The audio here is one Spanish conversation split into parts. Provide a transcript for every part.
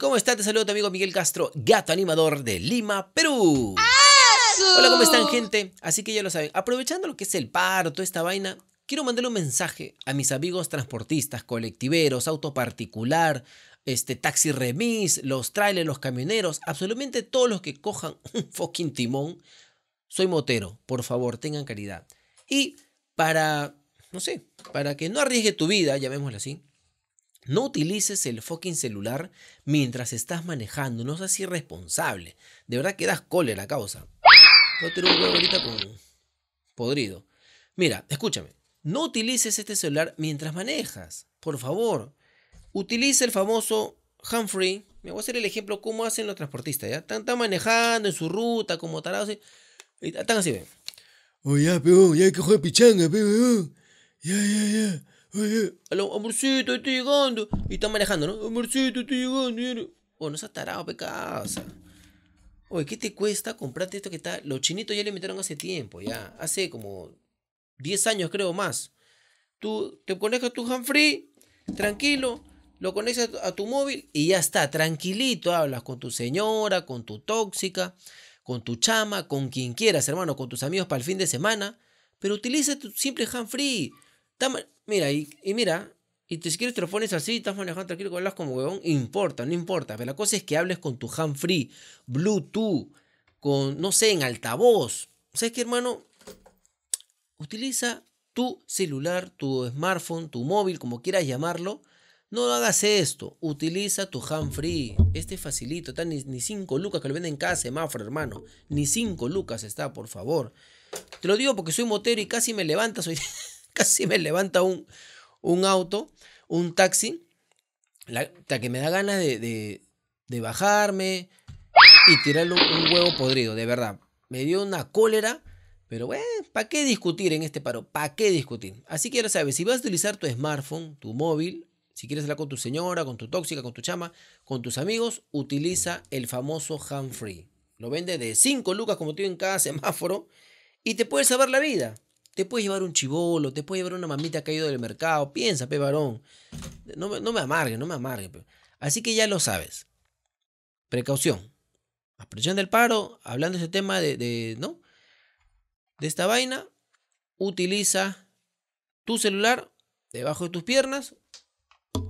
¿Cómo estás? Te saludo tu amigo Miguel Castro, gato animador de Lima, Perú. Hola, ¿cómo están, gente? Así que ya lo saben, aprovechando lo que es el parto, esta vaina, quiero mandarle un mensaje a mis amigos transportistas, colectiveros, particular, este, taxi remis, los trailers, los camioneros, absolutamente todos los que cojan un fucking timón. Soy motero, por favor, tengan caridad. Y para, no sé, para que no arriesgue tu vida, llamémoslo así, no utilices el fucking celular mientras estás manejando, no seas irresponsable. De verdad que das cólera, causa. Voy a ahorita con... podrido. Mira, escúchame. No utilices este celular mientras manejas, por favor. Utiliza el famoso Humphrey. Me voy a hacer el ejemplo cómo hacen los transportistas, ¿ya? Están, manejando en su ruta, como tarados. Están así, ven. Oh, ya, peón, ya, hay que jugar pichanga, peón. Ya, ya, ya. Oye, amorcito, estoy llegando. Y está manejando, ¿no? Amorcito, estoy llegando. Bueno, no tarado, pecaza. Oye, ¿qué te cuesta comprarte esto que está? Los chinitos ya le metieron hace tiempo, ya. Hace como 10 años, creo, más. Tú te conectas tu free, tranquilo, lo conectas a tu móvil y ya está, tranquilito. Hablas con tu señora, con tu tóxica, con tu chama, con quien quieras, hermano, con tus amigos para el fin de semana. Pero utiliza tu simple handfree. Mira, y, mira, y si quieres te lo pones así, estás manejando tranquilo, hablas como huevón, importa, no importa. Pero la cosa es que hables con tu hand free, Bluetooth, con, no sé, en altavoz. ¿Sabes qué, hermano? Utiliza tu celular, tu smartphone, tu móvil, como quieras llamarlo. No hagas esto, utiliza tu hand free. Este facilito, está ni cinco lucas que lo venden en cada semáforo, hermano. Ni cinco lucas está, por favor. Te lo digo porque soy motero y casi me levantas hoy. si me levanta un, un auto, un taxi, la, que me da ganas de, bajarme y tirarle un, huevo podrido, de verdad. Me dio una cólera, pero bueno, ¿para qué discutir en este paro? ¿Para qué discutir? Así que ahora sabes, si vas a utilizar tu smartphone, tu móvil, si quieres hablar con tu señora, con tu tóxica, con tu chama, con tus amigos, utiliza el famoso Humphrey Lo vende de 5 lucas como tiene en cada semáforo y te puedes salvar la vida. Te puedes llevar un chivolo, te puedes llevar una mamita que del mercado. Piensa, pe varón. No, me amargue, no me amargue. Así que ya lo sabes. Precaución. Aprovechando el paro, hablando de ese tema de, ¿no? de esta vaina, utiliza tu celular debajo de tus piernas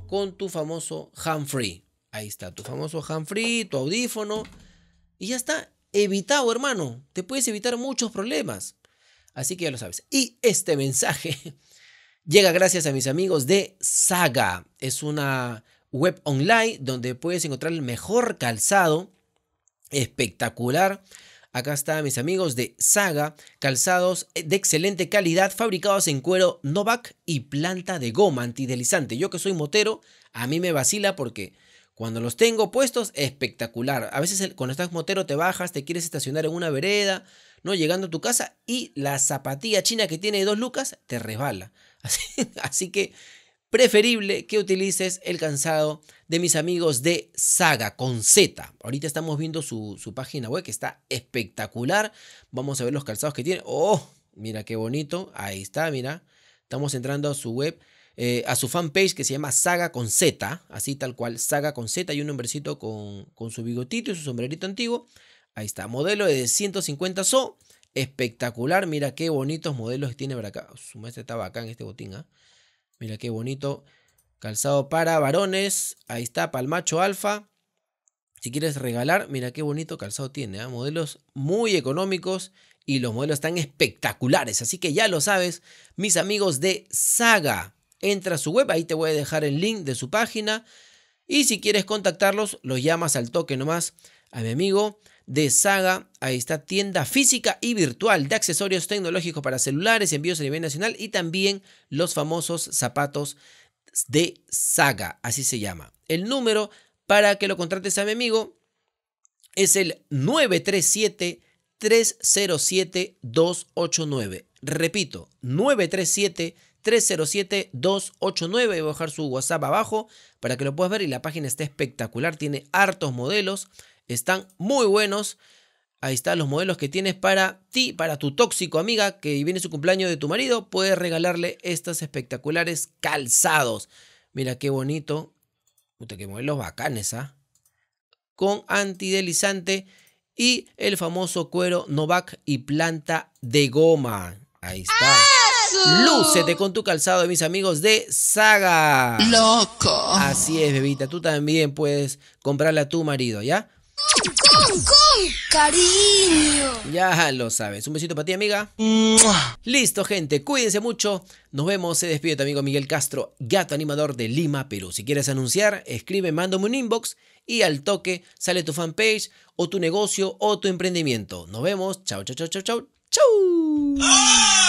con tu famoso free Ahí está, tu famoso free tu audífono. Y ya está, evitado, hermano. Te puedes evitar muchos problemas. Así que ya lo sabes. Y este mensaje llega gracias a mis amigos de Saga. Es una web online donde puedes encontrar el mejor calzado espectacular. Acá están mis amigos de Saga, calzados de excelente calidad, fabricados en cuero Novak y planta de goma antidelizante. Yo que soy motero, a mí me vacila porque cuando los tengo puestos, espectacular. A veces cuando estás motero te bajas, te quieres estacionar en una vereda, ¿no? Llegando a tu casa y la zapatilla china que tiene dos lucas te resbala. Así, que preferible que utilices el calzado de mis amigos de Saga con Z. Ahorita estamos viendo su, página web que está espectacular. Vamos a ver los calzados que tiene. ¡Oh! Mira qué bonito. Ahí está, mira. Estamos entrando a su web. Eh, a su fanpage que se llama Saga con Z, así tal cual, Saga con Z, y un hombrecito con, con, su bigotito y su sombrerito antiguo. Ahí está, modelo de 150 SO. Espectacular, mira qué bonitos modelos tiene para acá. Su estaba acá en este botín, ¿ah? Mira qué bonito. Calzado para varones. Ahí está, palmacho alfa. Si quieres regalar, mira qué bonito calzado tiene. ¿ah? Modelos muy económicos y los modelos están espectaculares. Así que ya lo sabes, mis amigos de Saga. Entra a su web, ahí te voy a dejar el link de su página. Y si quieres contactarlos, los llamas al toque nomás a mi amigo de Saga ahí está, tienda física y virtual de accesorios tecnológicos para celulares, envíos a nivel nacional y también los famosos zapatos de Saga, así se llama. El número para que lo contrates a mi amigo es el 937 307 289. Repito, 937 307-289. Voy a dejar su WhatsApp abajo para que lo puedas ver y la página está espectacular. Tiene hartos modelos. Están muy buenos. Ahí están los modelos que tienes para ti, para tu tóxico amiga que viene su cumpleaños de tu marido. Puedes regalarle estos espectaculares calzados. Mira qué bonito. Puta, qué modelos bacanes, ¿ah? Con antidelizante y el famoso cuero Novak y planta de goma. Ahí está. Lúcete con tu calzado, mis amigos de Saga. Loco. Así es, bebita. Tú también puedes comprarle a tu marido, ¿ya? Con, con cariño. Ya lo sabes. Un besito para ti, amiga. Listo, gente. Cuídense mucho. Nos vemos. Se despide tu amigo Miguel Castro, gato animador de Lima, Perú. Si quieres anunciar, escribe, mándame un inbox y al toque sale tu fanpage o tu negocio o tu emprendimiento. Nos vemos. Chau, chau, chau, chau, chau. Chau. Ah.